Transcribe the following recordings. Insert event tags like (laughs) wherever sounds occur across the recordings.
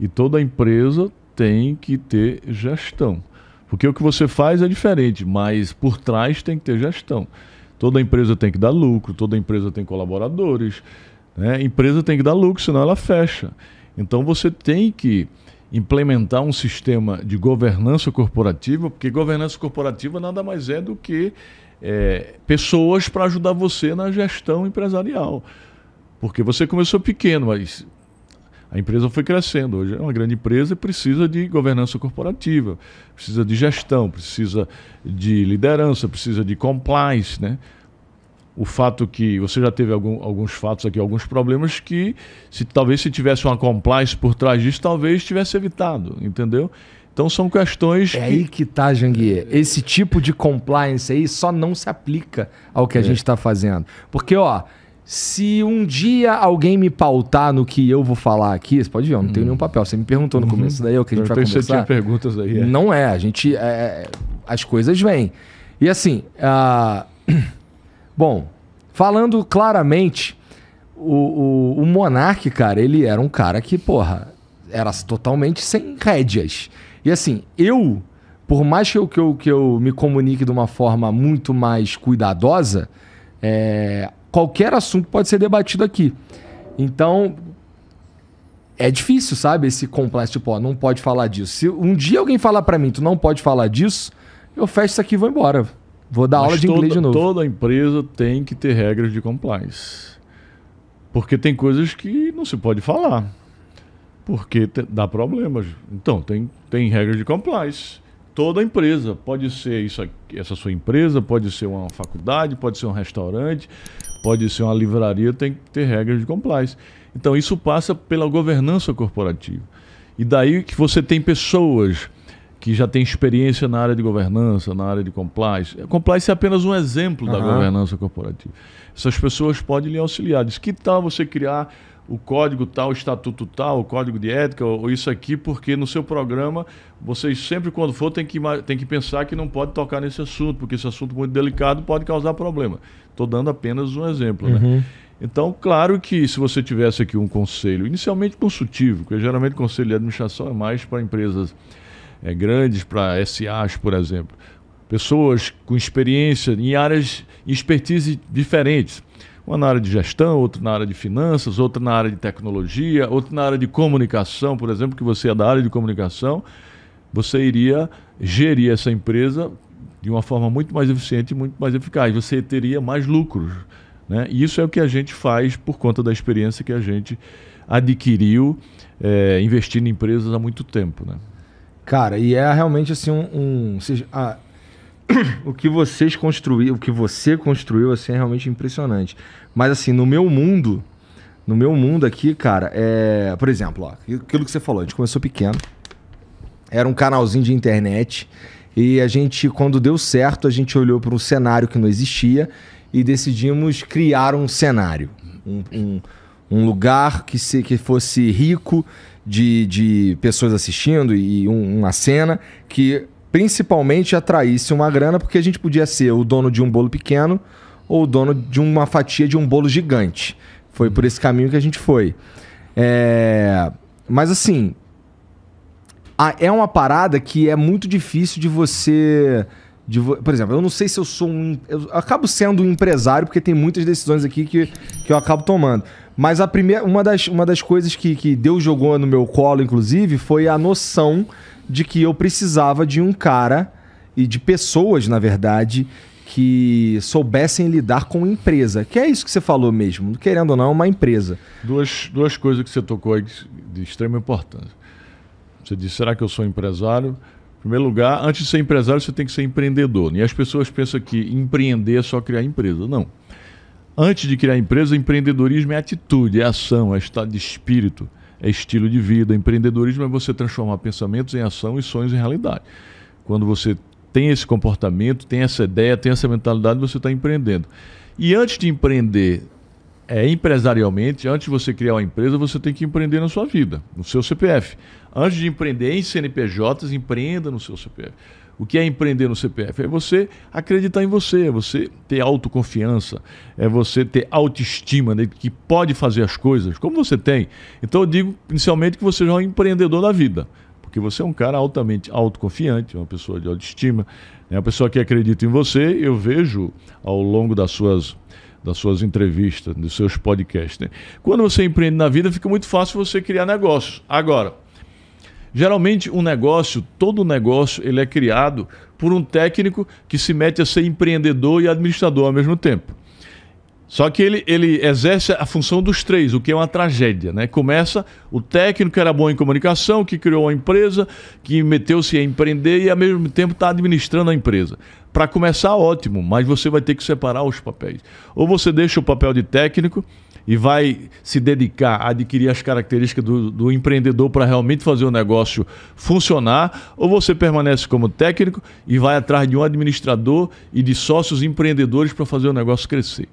E toda empresa tem que ter gestão. Porque o que você faz é diferente, mas por trás tem que ter gestão. Toda empresa tem que dar lucro, toda empresa tem colaboradores. Né? Empresa tem que dar lucro, senão ela fecha. Então você tem que implementar um sistema de governança corporativa, porque governança corporativa nada mais é do que é, pessoas para ajudar você na gestão empresarial. Porque você começou pequeno, mas a empresa foi crescendo, hoje é uma grande empresa e precisa de governança corporativa, precisa de gestão, precisa de liderança, precisa de compliance, né? O fato que você já teve algum, alguns fatos aqui, alguns problemas que se talvez se tivesse uma compliance por trás disso, talvez tivesse evitado, entendeu? Então são questões. É que... aí que tá, Janguier. Esse tipo de compliance aí só não se aplica ao que é. a gente está fazendo. Porque, ó, se um dia alguém me pautar no que eu vou falar aqui, você pode ver, eu não tenho hum. nenhum papel. Você me perguntou no uhum. começo daí, é o que a gente eu vai conversar. tem sete perguntas aí. É. Não é, a gente. É, é as coisas vêm. E assim, uh, (clears throat) bom, falando claramente, o, o, o Monark, cara, ele era um cara que, porra, era totalmente sem rédeas. E assim, eu, por mais que eu, que eu, que eu me comunique de uma forma muito mais cuidadosa, é, qualquer assunto pode ser debatido aqui. Então, é difícil, sabe? Esse complexo, tipo, ó, não pode falar disso. Se um dia alguém falar para mim, tu não pode falar disso, eu fecho isso aqui e vou embora. Vou dar Mas aula de toda, inglês de novo. Toda empresa tem que ter regras de compliance. Porque tem coisas que não se pode falar. Porque te, dá problemas. Então, tem, tem regras de compliance toda a empresa. Pode ser isso aqui, essa sua empresa, pode ser uma faculdade, pode ser um restaurante, pode ser uma livraria, tem que ter regras de compliance. Então isso passa pela governança corporativa. E daí que você tem pessoas que já tem experiência na área de governança, na área de compliance. Compliance é apenas um exemplo uhum. da governança corporativa. Essas pessoas podem lhe auxiliar. Diz que tal você criar o código tal, o estatuto tal, o código de ética, ou isso aqui, porque no seu programa vocês sempre, quando for, tem que, tem que pensar que não pode tocar nesse assunto, porque esse assunto muito delicado pode causar problema. Estou dando apenas um exemplo. Né? Uhum. Né? Então, claro que se você tivesse aqui um conselho, inicialmente consultivo, porque geralmente o conselho de administração é mais para empresas é, grandes para SAs, por exemplo. Pessoas com experiência em áreas e expertise diferentes. Uma na área de gestão, outra na área de finanças, outra na área de tecnologia, outra na área de comunicação, por exemplo, que você é da área de comunicação, você iria gerir essa empresa de uma forma muito mais eficiente e muito mais eficaz. Você teria mais lucros. Né? E isso é o que a gente faz por conta da experiência que a gente adquiriu é, investindo em empresas há muito tempo. Né? Cara, e é realmente assim um. um seja, a, (coughs) o que vocês construíram, o que você construiu assim é realmente impressionante. Mas assim, no meu mundo, no meu mundo aqui, cara, é, por exemplo, ó, aquilo que você falou, a gente começou pequeno. Era um canalzinho de internet e a gente quando deu certo, a gente olhou para um cenário que não existia e decidimos criar um cenário, um, um, um lugar que se que fosse rico de, de pessoas assistindo e um, uma cena que principalmente atraísse uma grana, porque a gente podia ser o dono de um bolo pequeno ou o dono de uma fatia de um bolo gigante. Foi por esse caminho que a gente foi. É... Mas assim, é uma parada que é muito difícil de você de, por exemplo, eu não sei se eu sou um. Eu acabo sendo um empresário, porque tem muitas decisões aqui que, que eu acabo tomando. Mas a primeira, uma, das, uma das coisas que, que Deus jogou no meu colo, inclusive, foi a noção de que eu precisava de um cara e de pessoas, na verdade, que soubessem lidar com empresa. Que é isso que você falou mesmo, querendo ou não, uma empresa. Duas, duas coisas que você tocou aí de extrema importância. Você disse: será que eu sou empresário? Em primeiro lugar, antes de ser empresário, você tem que ser empreendedor. Né? E as pessoas pensam que empreender é só criar empresa. Não. Antes de criar empresa, empreendedorismo é atitude, é ação, é estado de espírito, é estilo de vida. Empreendedorismo é você transformar pensamentos em ação e sonhos em realidade. Quando você tem esse comportamento, tem essa ideia, tem essa mentalidade, você está empreendendo. E antes de empreender, é, empresarialmente, antes de você criar uma empresa, você tem que empreender na sua vida, no seu CPF. Antes de empreender em CNPJ, empreenda no seu CPF. O que é empreender no CPF? É você acreditar em você, é você ter autoconfiança, é você ter autoestima né, que pode fazer as coisas, como você tem. Então eu digo inicialmente que você já é um empreendedor da vida, porque você é um cara altamente autoconfiante, uma pessoa de autoestima, é né, uma pessoa que acredita em você. Eu vejo ao longo das suas das suas entrevistas, dos seus podcasts. Né? Quando você empreende na vida, fica muito fácil você criar negócios. Agora, geralmente um negócio, todo negócio, ele é criado por um técnico que se mete a ser empreendedor e administrador ao mesmo tempo. Só que ele, ele exerce a função dos três, o que é uma tragédia. Né? Começa o técnico que era bom em comunicação, que criou a empresa, que meteu-se a empreender e ao mesmo tempo está administrando a empresa. Para começar, ótimo, mas você vai ter que separar os papéis. Ou você deixa o papel de técnico e vai se dedicar a adquirir as características do, do empreendedor para realmente fazer o negócio funcionar, ou você permanece como técnico e vai atrás de um administrador e de sócios empreendedores para fazer o negócio crescer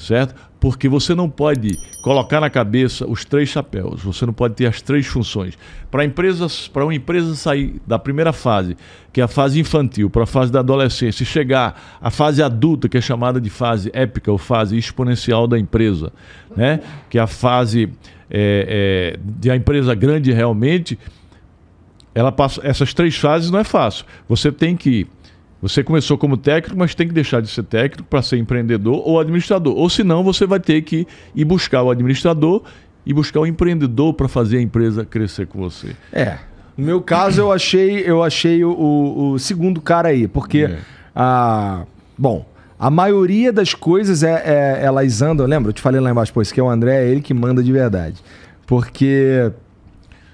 certo? Porque você não pode colocar na cabeça os três chapéus, você não pode ter as três funções. Para empresas, para uma empresa sair da primeira fase, que é a fase infantil, para a fase da adolescência, e chegar à fase adulta, que é chamada de fase épica ou fase exponencial da empresa, né? Que é a fase é, é, de a empresa grande realmente, ela passa essas três fases não é fácil. Você tem que você começou como técnico, mas tem que deixar de ser técnico para ser empreendedor ou administrador. Ou senão você vai ter que ir buscar o administrador e buscar o empreendedor para fazer a empresa crescer com você. É. No meu caso, eu achei, eu achei o, o segundo cara aí, porque é. a. Bom, a maioria das coisas é, é, elas andam. Lembra? Eu te falei lá embaixo, pois esse é o André, é ele que manda de verdade. Porque.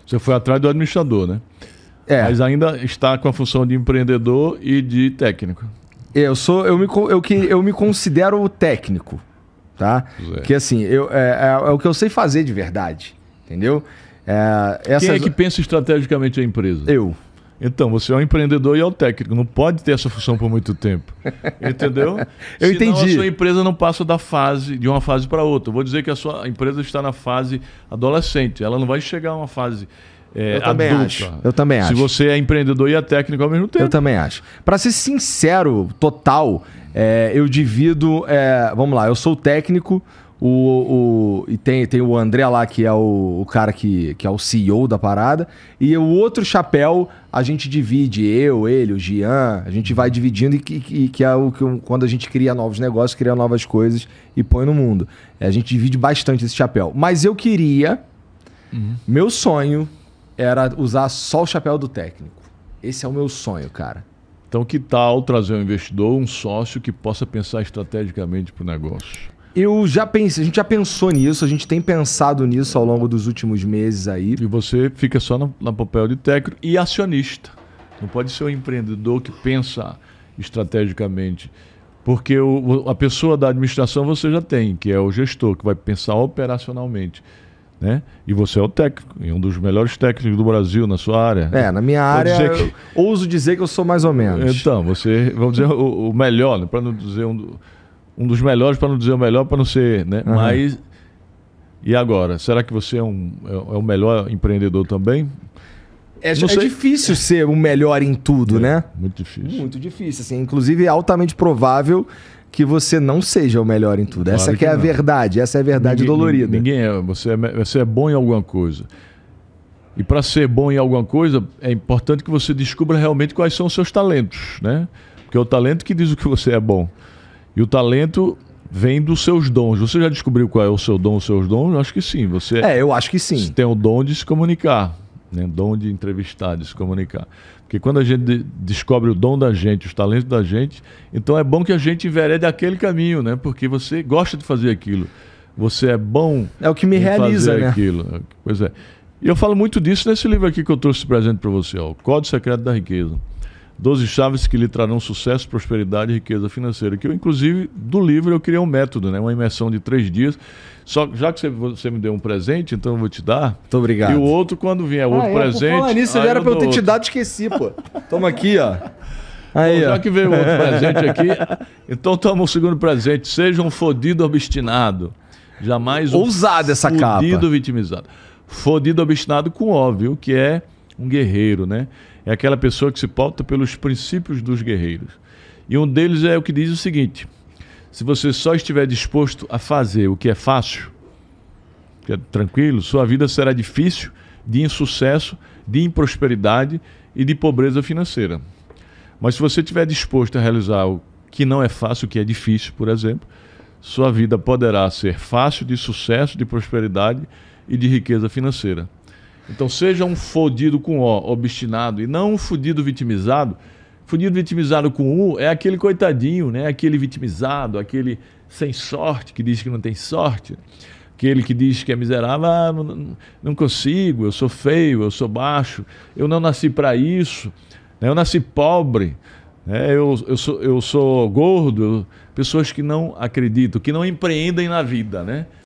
Você foi atrás do administrador, né? É. Mas ainda está com a função de empreendedor e de técnico. É, eu sou, eu me, eu, que, eu me considero técnico, tá? É. Que assim, eu, é, é, é, o que eu sei fazer de verdade, entendeu? É, essas... Quem é que pensa estrategicamente a empresa? Eu. Então, você é um empreendedor e é o um técnico. Não pode ter essa função por muito tempo. (laughs) Entendeu? eu Senão, entendi. a sua empresa não passa da fase, de uma fase para outra. vou dizer que a sua empresa está na fase adolescente. Ela não vai chegar a uma fase é, eu também adulta. acho. Eu também acho. Se você é empreendedor e é técnico ao mesmo tempo. Eu também acho. Para ser sincero, total, é, eu divido. É, vamos lá, eu sou técnico. O, o, e tem, tem o André lá, que é o, o, cara que, que é o CEO da parada. E o outro chapéu a gente divide, eu, ele, o Gian, a gente vai dividindo e que, que, que é o que quando a gente cria novos negócios, cria novas coisas e põe no mundo. É, a gente divide bastante esse chapéu. Mas eu queria, uhum. meu sonho, era usar só o chapéu do técnico. Esse é o meu sonho, cara. Então, que tal trazer um investidor, um sócio que possa pensar estrategicamente para o negócio? Eu já pensei, a gente já pensou nisso, a gente tem pensado nisso ao longo dos últimos meses aí. E você fica só no, no papel de técnico e acionista. Não pode ser um empreendedor que pensa estrategicamente. Porque o, a pessoa da administração você já tem, que é o gestor, que vai pensar operacionalmente. Né? E você é o técnico, e um dos melhores técnicos do Brasil na sua área. É, na minha área, dizer que... ouso dizer que eu sou mais ou menos. Então, você, vamos dizer, o, o melhor, né? para não dizer um, do, um dos melhores, para não dizer o melhor, para não ser. Né? Uhum. Mas. E agora? Será que você é, um, é, é o melhor empreendedor também? É, é, difícil ser o melhor em tudo, é, né? Muito difícil. Muito difícil, assim. Inclusive, é altamente provável que você não seja o melhor em tudo. Claro essa que é não. a verdade, essa é a verdade ninguém, dolorida. Ninguém é, você é, você é bom em alguma coisa. E para ser bom em alguma coisa, é importante que você descubra realmente quais são os seus talentos, né? Porque é o talento que diz o que você é bom. E o talento vem dos seus dons. Você já descobriu qual é o seu dom, os seus dons? Eu acho que sim. Você É, eu acho que sim. Você tem o dom de se comunicar né? dom de entrevistar, de se comunicar. Porque quando a gente descobre o dom da gente, os talentos da gente, então é bom que a gente enverede aquele caminho, né? Porque você gosta de fazer aquilo. Você é bom. É o que me realiza, fazer né? aquilo. Pois é. E eu falo muito disso nesse livro aqui que eu trouxe presente para você, ó, o Código Secreto da Riqueza. 12 chaves que lhe trarão sucesso, prosperidade e riqueza financeira. Que eu, inclusive, do livro eu criei um método, né? Uma imersão de três dias. Só já que você, você me deu um presente, então eu vou te dar. Muito obrigado. E o outro, quando vier ah, outro é, presente. Falar nisso, já era pra eu ter te dado, esqueci, pô. (laughs) Toma aqui, ó. Aí, ó. já que veio outro (laughs) presente aqui, então toma o um segundo presente. Seja um fodido obstinado. Jamais um. Ousado essa capa. Fodido vitimizado. Fodido obstinado com óbvio, que é um guerreiro, né? É aquela pessoa que se pauta pelos princípios dos guerreiros. E um deles é o que diz o seguinte: se você só estiver disposto a fazer o que é fácil, que é tranquilo, sua vida será difícil, de insucesso, de improsperidade e de pobreza financeira. Mas se você estiver disposto a realizar o que não é fácil, o que é difícil, por exemplo, sua vida poderá ser fácil de sucesso, de prosperidade e de riqueza financeira. Então seja um fodido com O, obstinado, e não um fodido vitimizado. fodido vitimizado com U é aquele coitadinho, né? Aquele vitimizado, aquele sem sorte que diz que não tem sorte. Aquele que diz que é miserável, ah, não, não consigo, eu sou feio, eu sou baixo, eu não nasci para isso, né? eu nasci pobre, né? eu, eu, sou, eu sou gordo. Pessoas que não acreditam, que não empreendem na vida, né?